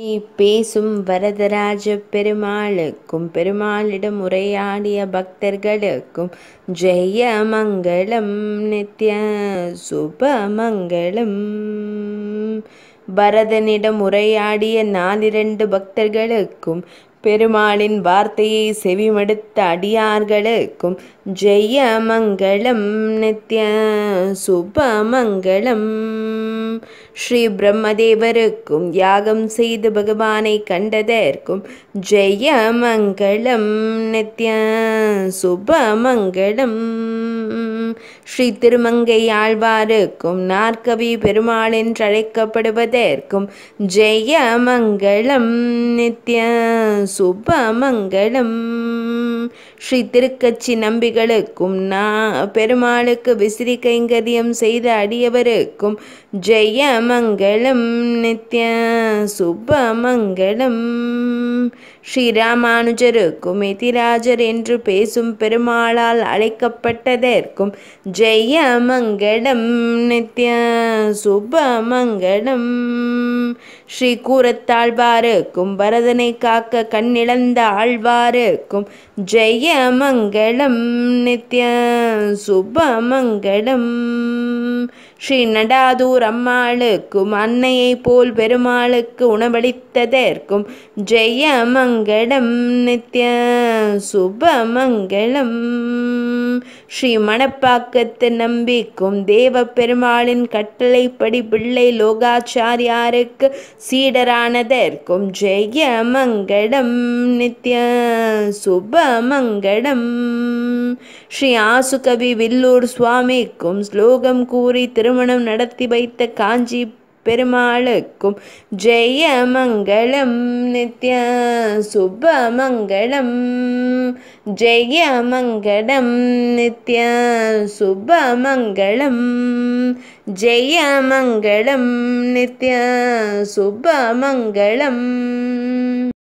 நீ பேசும் வரதராஜ பெருமாளுக்கும் பெருமாளிடம் உரையாடிய பக்தர்களுக்கும் ஜெய மங்களம் நித்ய சுபமங்களம் பரதனிடம் உரையாடிய நாலிரண்டு பக்தர்களுக்கும் பெருமாளின் வார்த்தையை செவிமடுத்த அடியார்களுக்கும் ஜெய மங்களம் நித்ய சுபமங்களம் ஸ்ரீ பிரம்மதேவருக்கும் யாகம் செய்து பகவானை கண்டதற்கும் ஜெய மங்களம் நித்ய சுபமங்களம் ஸ்ரீ திருமங்கை ஆழ்வாருக்கும் நாற்கவி பெருமாள் என்றழைக்கப்படுவதற்கும் ஜெய மங்களம் நித்ய சுபமங்கலம் ஸ்ரீ திருக்கச்சி நம்பிகளுக்கும் நா பெருமாளுக்கு விசிறி கைங்கரியம் செய்த அடியவருக்கும் ஜெயமங்கலம் நித்ய சுபமங்கலம் ஸ்ரீராமானுஜருக்கும் எதிராஜர் என்று பேசும் பெருமாளால் அழைக்கப்பட்டதற்கும் ஜெயமங்கடம் நித்ய சுபமங்கடம் ஸ்ரீ கூரத்தாழ்வாருக்கும் பரதனை காக்க கண்ணிழந்த ஆழ்வாருக்கும் ஜெய मङ्गलम् नित्यं शुभमङ्गलम् ஸ்ரீ நடாதூர் அம்மாளுக்கும் அன்னையைப் போல் பெருமாளுக்கு உணவளித்ததற்கும் ஜெயமங்கடம் நித்ய சுபமங்கலம் ஸ்ரீ மணப்பாக்கத்து நம்பிக்கும் தேவ பெருமாளின் கட்டளைப்படி பிள்ளை லோகாச்சாரியாருக்கு சீடரானதற்கும் ஜெயமங்கடம் நித்ய சுபமங்கடம் ஸ்ரீ ஆசுகவி வில்லூர் சுவாமிக்கும் ஸ்லோகம் கூறி திருமணம் நடத்தி வைத்த காஞ்சி பெருமாளுக்கும் ஜெய மங்களம் நித்ய சுபமங்களம் ஜெய மங்களம் நித்ய சுபமங்களம் ஜெய மங்களம் நித்ய சுபமங்களம்